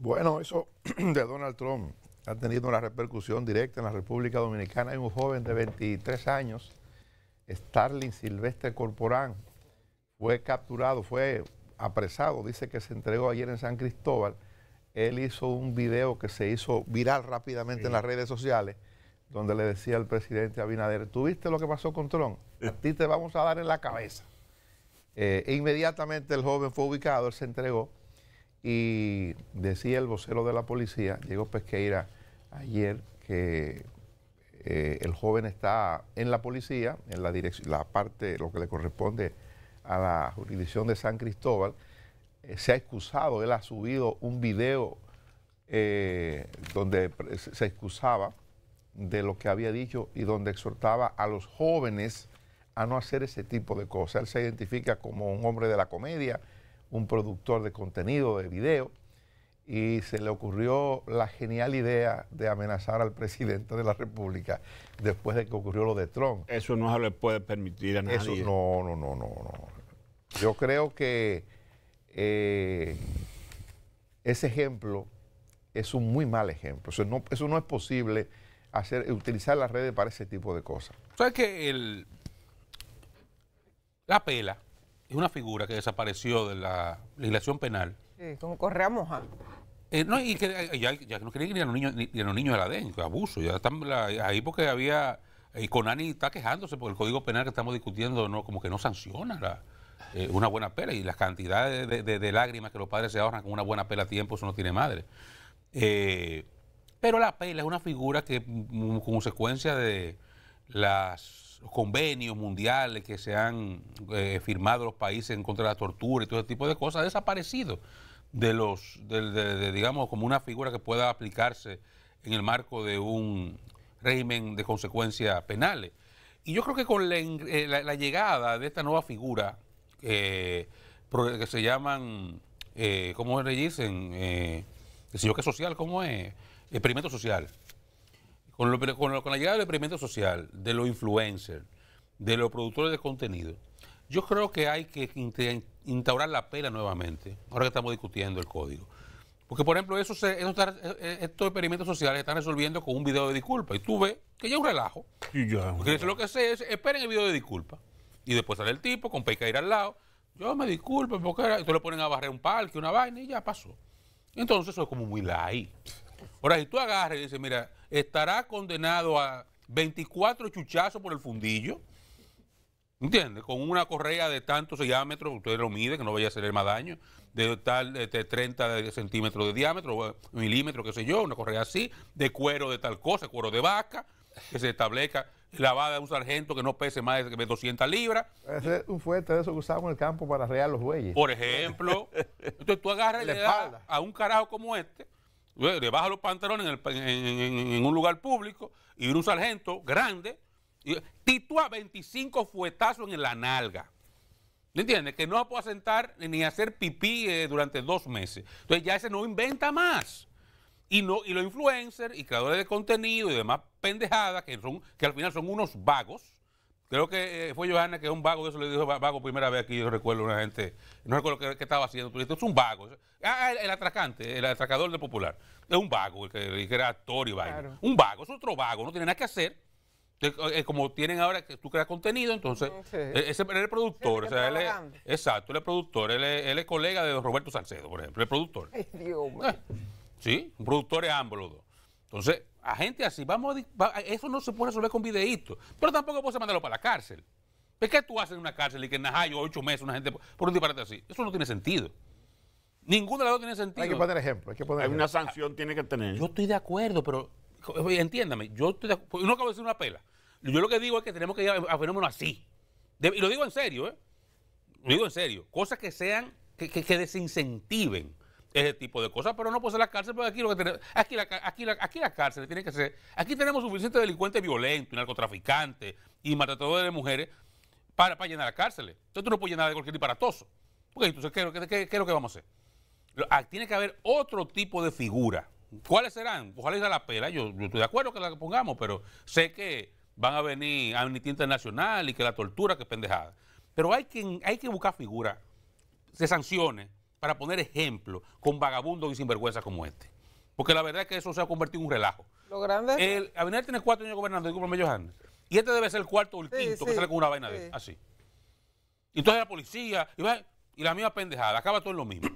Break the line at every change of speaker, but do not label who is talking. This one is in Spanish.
Bueno, eso de Donald Trump ha tenido una repercusión directa en la República Dominicana. Hay un joven de 23 años, Starling Silvestre Corporán, fue capturado, fue apresado, dice que se entregó ayer en San Cristóbal. Él hizo un video que se hizo viral rápidamente en las redes sociales, donde le decía al presidente Abinader, ¿tuviste lo que pasó con Trump? A ti te vamos a dar en la cabeza. Eh, inmediatamente el joven fue ubicado, él se entregó y decía el vocero de la policía, Diego Pesqueira, ayer que eh, el joven está en la policía, en la, dirección, la parte, lo que le corresponde a la jurisdicción de San Cristóbal. Eh, se ha excusado, él ha subido un video eh, donde se excusaba de lo que había dicho y donde exhortaba a los jóvenes a no hacer ese tipo de cosas. Él se identifica como un hombre de la comedia, un productor de contenido, de video, y se le ocurrió la genial idea de amenazar al presidente de la República después de que ocurrió lo de Trump. Eso no se le puede permitir a nadie. Eso, no, no, no, no, Yo creo que eh, ese ejemplo es un muy mal ejemplo. Eso no, es posible hacer, utilizar las redes para ese tipo de
cosas. ¿Sabes que el, la pela es una figura que desapareció de la legislación penal.
Sí, como Correa Moja.
Eh, no, y que eh, ya, ya no querían ir los niños, ni, a los niños de la DEN, que abuso. Ya ahí porque había. Eh, y Conani está quejándose por el Código Penal que estamos discutiendo no como que no sanciona una buena pela y las cantidades de, lágrimas que los padres se ahorran con una buena pela a tiempo, eso no tiene madre. pero la pela es una figura que mm, como consecuencia de, los convenios mundiales que se han eh, firmado los países en contra de la tortura y todo ese tipo de cosas, ha desaparecido de los, digamos, como una figura que pueda aplicarse en el marco de un régimen de consecuencias penales. Y yo creo que con la, eh, llegada de esta nueva figura, que se llaman, eh, ¿cómo le dicen? Eh, que social, ¿cómo es? Experimento social. Con, la llegada del experimento social, de los influencers, de los productores de contenido, yo creo que hay que instaurar la pena nuevamente, ahora que estamos discutiendo el código. Porque, por ejemplo, eso eh, eh, estos experimentos sociales se están resolviendo con un video de disculpa. Y tú ves que ya es un relajo. Y ya. Porque lo que sé es, esperen el video de disculpa. Y después sale el tipo con ir al lado. Yo me disculpo, porque Entonces le ponen a barrer un parque, una vaina, y ya pasó. Entonces eso es como muy light. Ahora, si tú agarras y dices, mira, estará condenado a 24 chuchazos por el fundillo, ¿entiendes? Con una correa de tantos diámetros, ustedes lo miden, que no vaya a hacerle más daño, de tal de 30 centímetros de diámetro, milímetro qué sé yo, una correa así, de cuero de tal cosa, cuero de vaca, que se establezca lavada de un sargento que no pese más de 200 libras.
es un fuerte de eso que usamos en el campo para rear los bueyes. Por
ejemplo. entonces tú agarras y le a un carajo como este, le baja los pantalones en, un lugar público y un sargento grande. Y, titúa 25 fuetazos en la nalga. ¿Me entiendes? Que no va a poder sentar ni hacer pipí eh, durante dos meses. Entonces ya ese no inventa más. Y, no, y los influencers y creadores de contenido y demás pendejadas, que, son, que al final son unos vagos, Creo que eh, fue Johanna que es un vago, eso le dijo vago primera vez aquí, yo recuerdo una gente, no recuerdo qué, estaba haciendo, es un vago. Ah, ah, el, atracante, el atracador del Popular. Es un vago, el que, era actor y Un vago, es otro vago, no tiene nada que hacer. Eh, como tienen ahora que tú creas contenido, entonces, e, ese, él es productor, o sea, él es, exacto, él es productor, él es, colega de Roberto Salcedo, por ejemplo, el productor. Dios, ah, sí, un ambos los dos. Entonces, a gente así, vamos eso no se puede resolver con videitos, pero tampoco puedes mandarlo para la cárcel. qué tú haces en una cárcel y que en Najayo ocho meses una gente por un disparate así? Eso no tiene sentido. Ninguna de las dos tiene sentido. Hay que poner ejemplo, hay que poner hay Una sanción tiene que tener. Yo estoy de acuerdo, pero entiéndame, yo estoy de no acabo de decir una pela. Yo lo que digo es que tenemos que ir a, fenómenos así. y lo digo en serio, ¿eh? Lo digo en serio. Cosas que sean, que, desincentiven ese tipo de cosas, pero no puede ser la cárcel, porque aquí lo que tenemos, aquí la, aquí aquí la cárcel tiene que ser, aquí tenemos suficientes delincuentes violentos, narcotraficantes y maltratadores de mujeres para, para llenar la cárcel. Entonces tú no puedes llenar de cualquier disparatoso. Porque entonces, ¿qué, es lo que vamos a hacer? Ah, tiene que haber otro tipo de figura. ¿Cuáles serán? Ojalá ir la pela. Yo, estoy de acuerdo que la pongamos, pero sé que van a venir a Amnistía Internacional y que la tortura, que pendejada. Pero hay que, hay que buscar figuras, se sancione para poner ejemplo con vagabundos y sinvergüenzas como este. Porque la verdad es que eso se ha convertido en un relajo. Lo grande. El, Abinader tiene cuatro años gobernando, discúlpame, Y este debe ser el cuarto o el quinto que sale con una vaina de de así. Entonces la policía, y, y la misma pendejada, acaba todo en lo mismo.